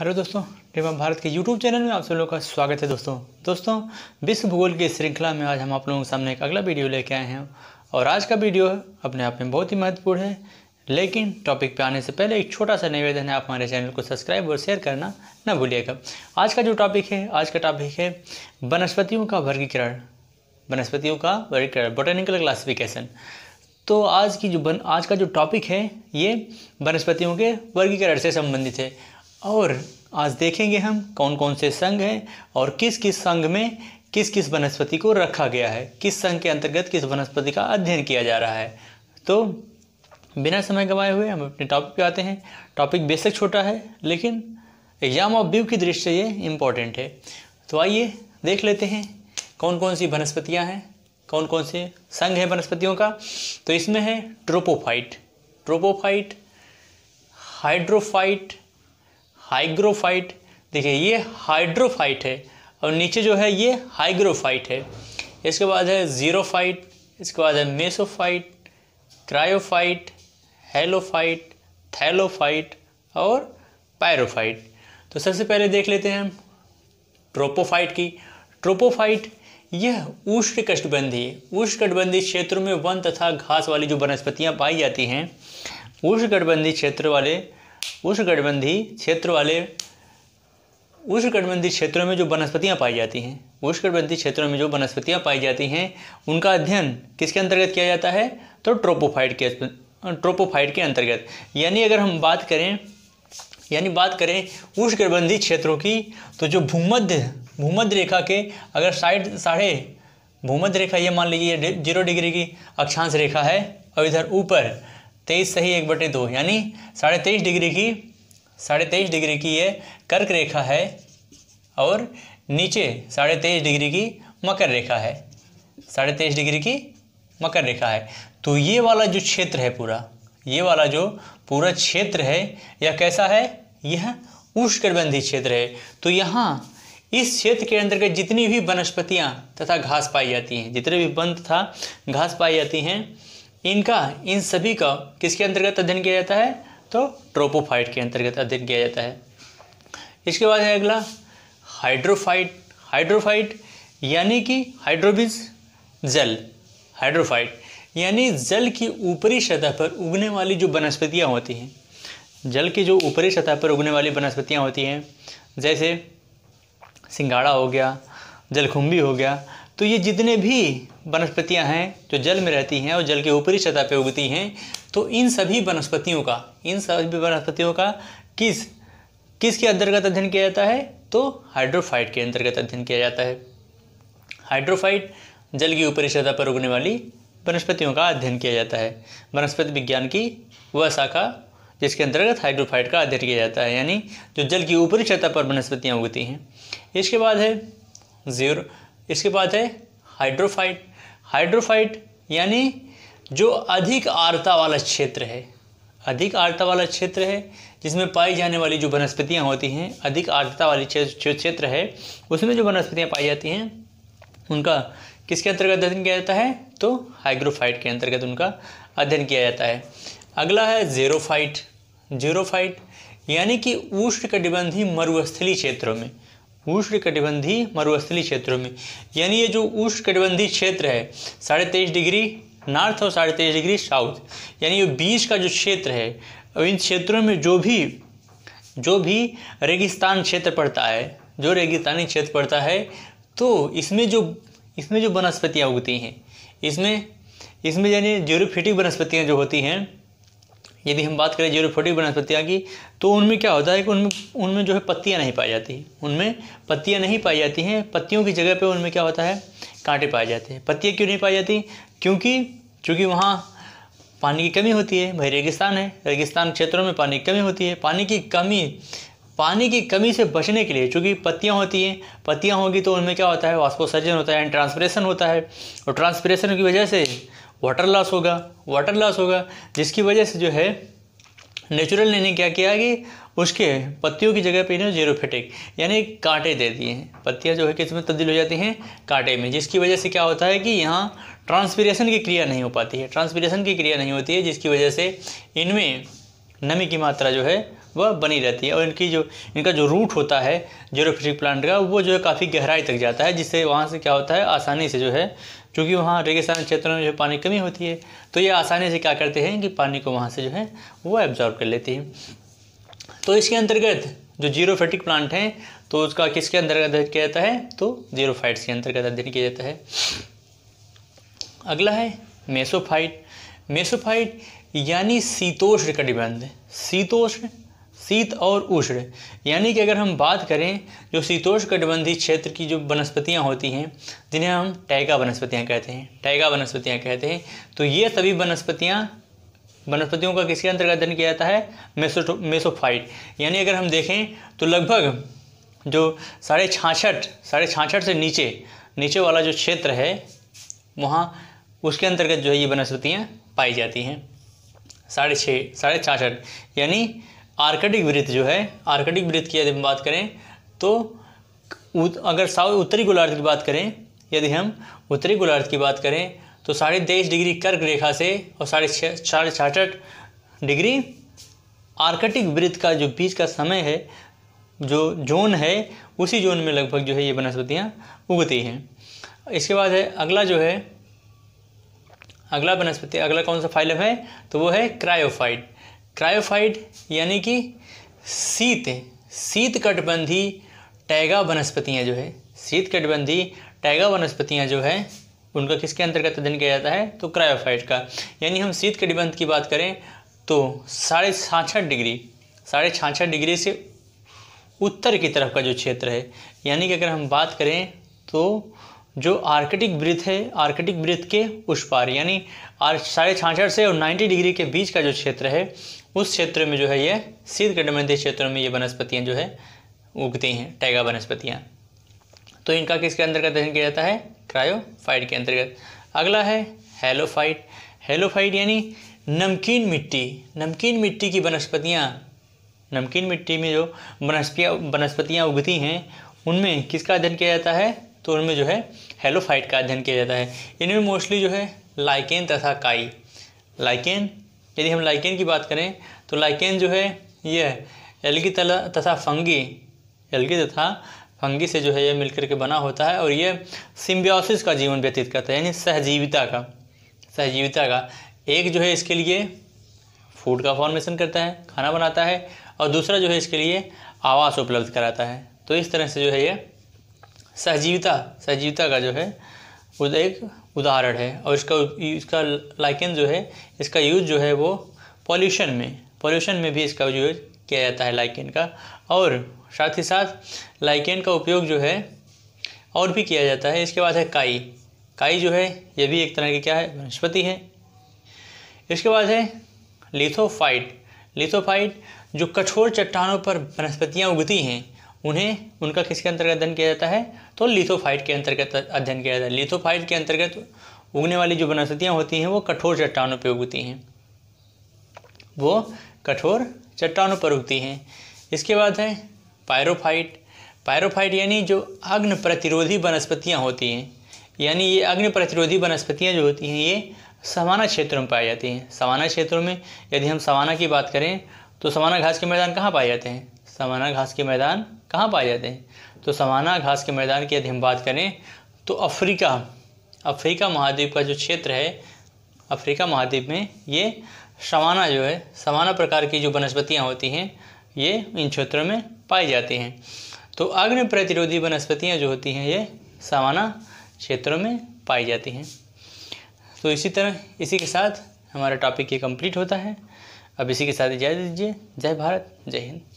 hello दोस्तों टेमा भारत के YouTube channel में आप सब लोगों का स्वागत है दोस्तों दोस्तों विश्व भूगोल की श्रृंखला में आज हम आप लोगों के सामने एक अगला वीडियो लेके आए हैं और आज का वीडियो अपने आप में बहुत ही महत्वपूर्ण है लेकिन टॉपिक पे आने से पहले एक छोटा सा निवेदन है आप हमारे चैनल को सब्सक्राइब और शेयर करना न भूलिएगा आज का जो टॉपिक है आज का टॉपिक है वनस्पतियों का वर्गीकरण वनस्पतियों का वर्गीकरण बोटेनिकल क्लासिफिकेशन तो आज की जो बन आज का जो टॉपिक है ये वनस्पतियों के वर्गीकरण से संबंधित है और आज देखेंगे हम कौन कौन से संघ हैं और किस किस संघ में किस किस वनस्पति को रखा गया है किस संघ के अंतर्गत किस वनस्पति का अध्ययन किया जा रहा है तो बिना समय गवाए हुए हम अपने टॉपिक पे आते हैं टॉपिक बेशक छोटा है लेकिन एग्जाम ऑफ व्यू की दृष्टि से ये इम्पॉर्टेंट है तो आइए देख लेते हैं कौन कौन सी वनस्पतियाँ हैं कौन कौन से संघ हैं वनस्पतियों का तो इसमें है ट्रोपोफाइट ट्रोपोफाइट हाइड्रोफाइट हाइग्रोफाइट देखिए ये हाइड्रोफाइट है और नीचे जो है ये हाइग्रोफाइट है इसके बाद है ज़ीरोफाइट इसके बाद है मेसोफाइट क्रायोफाइट हेलोफाइट थैलोफाइट और पायरोफाइट तो सबसे पहले देख लेते हैं हम ट्रोपोफाइट की ट्रोपोफाइट यह उष्ण कष्टबंधी उष्ण कटबंधी क्षेत्रों में वन तथा घास वाली जो वनस्पतियाँ पाई जाती हैं उष्ण कटबंधी क्षेत्र वाले उष्णकटिबंधीय क्षेत्र वाले उष्णकटिबंधीय क्षेत्रों में जो वनस्पतियाँ पाई जाती हैं उष्णकटिबंधीय क्षेत्रों में जो वनस्पतियाँ पाई जाती हैं उनका अध्ययन किसके अंतर्गत किया जाता है तो ट्रोपोफाइट के अं, ट्रोपोफाइट के अंतर्गत यानी अगर हम बात करें यानी बात करें उष्णकटिबंधीय क्षेत्रों की तो जो भूमध्य भूमध्य रेखा के अगर साइड साढ़े भूमध्य रेखा ये मान लीजिए जीरो डिग्री की अक्षांश रेखा है और इधर ऊपर तेईस सही एक बटे दो यानी साढ़े तेईस डिग्री की साढ़े तेईस डिग्री की ये कर्क रेखा है और नीचे साढ़े तेईस डिग्री की मकर रेखा है साढ़े तेईस डिग्री की मकर रेखा है तो ये वाला जो क्षेत्र है पूरा ये वाला जो पूरा क्षेत्र है यह कैसा है यह उष्णकटिबंधीय क्षेत्र है तो यहाँ इस क्षेत्र के अंतर्गत जितनी भी वनस्पतियाँ तथा घास पाई जाती हैं जितने भी वन तथा घास पाई जाती हैं इनका इन सभी का किसके अंतर्गत अध्ययन किया जाता है तो ट्रोपोफाइट के अंतर्गत अध्ययन किया जाता है इसके बाद है अगला हाइड्रोफाइट हाइड्रोफाइट यानी कि हाइड्रोबिज जल हाइड्रोफाइट यानी जल की ऊपरी सतह पर उगने वाली जो वनस्पतियाँ होती हैं जल की जो ऊपरी सतह पर उगने वाली वनस्पतियाँ होती हैं जैसे सिंगाड़ा हो गया जलखुम्बी हो गया तो ये जितने भी वनस्पतियाँ हैं जो जल में रहती हैं और जल के ऊपरी सतह पर उगती हैं तो इन सभी वनस्पतियों का इन सभी वनस्पतियों का किस किस के अंतर्गत अध्ययन किया जाता है तो हाइड्रोफाइट के अंतर्गत अध्ययन किया जाता है हाइड्रोफाइट जल की ऊपरी सतह पर उगने वाली वनस्पतियों का अध्ययन किया जाता है वनस्पति विज्ञान की वह शाखा जिसके अंतर्गत हाइड्रोफाइट का अध्ययन किया जाता है यानी जो जल की ऊपरी सतह पर वनस्पतियाँ उगती हैं इसके बाद है जीरो इसके बाद है हाइड्रोफाइट हाइड्रोफाइट यानी जो अधिक आर्ता वाला क्षेत्र है अधिक आर्ता वाला क्षेत्र है जिसमें पाई जाने वाली जो वनस्पतियाँ होती हैं अधिक आर्द्रता वाली क्षेत्र है उसमें जो वनस्पतियाँ पाई जाती हैं उनका किसके अंतर्गत अध्ययन किया जाता है तो हाइग्रोफाइट के अंतर्गत उनका अध्ययन किया जाता है अगला है जेरोफाइट जेरोफाइट यानी कि उष्ण कटिबंधी मरुस्थली क्षेत्रों में उष्णकटिबंधीय मरुस्थली क्षेत्रों में यानी ये जो कटिबंधी क्षेत्र है साढ़े तेईस डिग्री नॉर्थ और साढ़े तेईस डिग्री साउथ यानी ये बीच का जो क्षेत्र है इन क्षेत्रों में जो भी जो भी रेगिस्तान क्षेत्र पड़ता है जो रेगिस्तानी क्षेत्र पड़ता है तो इसमें जो इसमें जो वनस्पतियाँ उगती हैं इसमें इसमें यानी जीरोफिटिक वनस्पतियाँ जो होती हैं यदि हम बात करें जीरोफोटिक वनस्पतियाँ की तो उनमें क्या होता है कि उनमें उनमें जो है पत्तियाँ नहीं पाई जाती उनमें पत्तियाँ नहीं पाई जाती हैं पत्तियों की जगह पर उनमें क्या होता है कांटे पाए जाते हैं पत्तियाँ क्यों नहीं पाई जाती क्योंकि चूँकि वहाँ पानी की कमी होती है भाई रेगिस्तान है रेगिस्तान क्षेत्रों में पानी की कमी होती है पानी की कमी पानी की कमी से बचने के लिए चूँकि पत्तियाँ होती हैं पत्तियाँ होगी तो उनमें क्या होता है वास्पोसर्जन होता है एंड ट्रांसप्रेशन होता है और ट्रांसप्रेशन की वजह से वाटर लॉस होगा वाटर लॉस होगा जिसकी वजह से जो है नेचुरल ने क्या किया कि उसके पत्तियों की जगह पे इन्हें जेरोफेटिक यानी कांटे दे दिए हैं पत्तियाँ जो है कि इसमें तब्दील हो जाती हैं कांटे में जिसकी वजह से क्या होता है कि यहाँ ट्रांसपीरेशन की क्रिया नहीं हो पाती है ट्रांसपीरेशन की क्रिया नहीं होती है जिसकी वजह से इनमें नमी की मात्रा जो है वह बनी रहती है और इनकी जो इनका जो रूट होता है जेरोफिटिक प्लांट का वो जो है काफ़ी गहराई तक जाता है जिससे वहाँ से क्या होता है आसानी से जो है क्योंकि वहाँ रेगिस्तान क्षेत्रों में जो पानी कमी होती है तो ये आसानी से क्या करते हैं कि पानी को वहाँ से जो है वो एब्जॉर्ब कर लेती है तो इसके अंतर्गत जो जीरो फेटिक प्लांट हैं तो उसका किसके अंतर्गत अध्ययन किया जाता है तो जीरो फाइट्स के अंतर्गत अध्ययन किया जाता है अगला है मेसोफाइट मेसोफाइट यानी शीतोष्ण कटिबंध शीतोष्ण शीत और उष्ण यानी कि अगर हम बात करें जो शीतोष्णकटिबंधीय क्षेत्र की जो वनस्पतियाँ होती हैं जिन्हें हम टैगा वनस्पतियाँ कहते हैं टैगा वनस्पतियाँ कहते हैं तो ये सभी वनस्पतियाँ वनस्पतियों का किसके अंतर्गत अध्ययन किया जाता है मेसो मेसोफाइट यानी अगर हम देखें तो लगभग जो साढ़े छाछठ साढ़े छाछठ से नीचे नीचे वाला जो क्षेत्र है वहाँ उसके अंतर्गत जो है ये वनस्पतियाँ पाई जाती हैं साढ़े छः साढ़े छाछठ यानी आर्कटिक वृत्त जो है आर्कटिक वृत्त की यदि हम बात करें तो अगर साउथ उत्तरी गोलार्ध की बात करें यदि हम उत्तरी गोलार्ध की बात करें तो साढ़े तेईस डिग्री कर्क रेखा से और साढ़े छः साढ़े छाछठ डिग्री आर्कटिक वृत्त का जो बीच का समय है जो जोन है उसी जोन में लगभग जो है ये वनस्पतियाँ उगती हैं इसके बाद है अगला जो है अगला वनस्पति अगला कौन सा फाइलम है तो वो है क्रायोफाइट क्रायोफाइट यानी कि शीत शीत कटबंधी टैगा वनस्पतियाँ जो है शीत कटबंधी टैगा वनस्पतियाँ जो है उनका किसके अंतर्गत अध्ययन किया जाता है तो क्रायोफाइट का यानी हम शीत कटिबंध की बात करें तो साढ़े छाछठ डिग्री साढ़े छाछठ डिग्री से उत्तर की तरफ का जो क्षेत्र है यानी कि अगर हम बात करें तो जो आर्कटिक वृत्त है आर्कटिक वृत्त के उस पार यानी साढ़े छाछठ से और नाइन्टी डिग्री के बीच का जो क्षेत्र है उस क्षेत्र में जो है ये शीत कटिबंधीय क्षेत्रों में ये वनस्पतियाँ जो है उगती हैं टैगा वनस्पतियाँ तो इनका किसके अंतर्गत अध्ययन किया जाता है क्रायोफाइट के अंतर्गत अगला है हेलोफाइट हेलोफाइट यानी नमकीन मिट्टी नमकीन मिट्टी की वनस्पतियाँ नमकीन मिट्टी में जो वनस्पतियाँ वनस्पतियाँ उगती हैं उनमें किसका अध्ययन किया जाता है तो उनमें जो है हेलोफाइट का अध्ययन किया जाता है इनमें मोस्टली जो है लाइकेन तथा काई लाइकेन यदि हम लाइकेन की बात करें तो लाइकेन जो है यह एल्गी तथा फंगी एल्गी तथा फंगी से जो है ये मिलकर के बना होता है और यह सिम्बियोसिस का जीवन व्यतीत करता है यानी सहजीविता का सहजीविता का एक जो है इसके लिए फूड का फॉर्मेशन करता है खाना बनाता है और दूसरा जो है इसके लिए आवास उपलब्ध कराता है तो इस तरह से जो है ये सहजीविता सहजीविता का जो है एक उदाहरण है और इसका इसका लाइकेन जो है इसका यूज जो है वो पॉल्यूशन में पॉल्यूशन में भी इसका यूज किया जाता है लाइकेन का और साथ ही साथ लाइकेन का उपयोग जो है और भी किया जाता है इसके बाद है काई काई जो है ये भी एक तरह की क्या है वनस्पति है इसके बाद है लिथोफाइट लिथोफाइट जो कठोर चट्टानों पर वनस्पतियाँ उगती हैं उन्हें उनका किसके अंतर्गत अध्ययन किया जाता है तो लिथोफाइट के अंतर्गत अध्ययन किया जाता है लिथोफाइट के अंतर्गत उगने वाली जो वनस्पतियाँ होती हैं वो कठोर चट्टानों पर उगती हैं वो कठोर चट्टानों पर उगती हैं इसके बाद है पायरोफाइट पायरोफाइट यानी जो अग्नि प्रतिरोधी वनस्पतियाँ होती हैं यानी ये अग्नि प्रतिरोधी वनस्पतियाँ जो होती हैं ये सवाना क्षेत्रों में पाई जाती हैं सवाना क्षेत्रों में यदि हम सवाना की बात करें तो समाना घास के मैदान कहाँ पाए जाते हैं समाना घास के मैदान कहाँ पाए जाते हैं तो समाना घास के मैदान की यदि हम बात करें तो अफ्रीका अफ्रीका महाद्वीप का जो क्षेत्र है अफ्रीका महाद्वीप में ये समाना जो है समाना प्रकार की जो वनस्पतियाँ होती हैं ये इन क्षेत्रों में पाई जाती हैं तो अग्नि प्रतिरोधी वनस्पतियाँ जो होती हैं ये समाना क्षेत्रों में पाई जाती हैं तो इसी तरह इसी के साथ हमारा टॉपिक ये कंप्लीट होता है अब इसी के साथ इजाज़त दीजिए जय भारत जय हिंद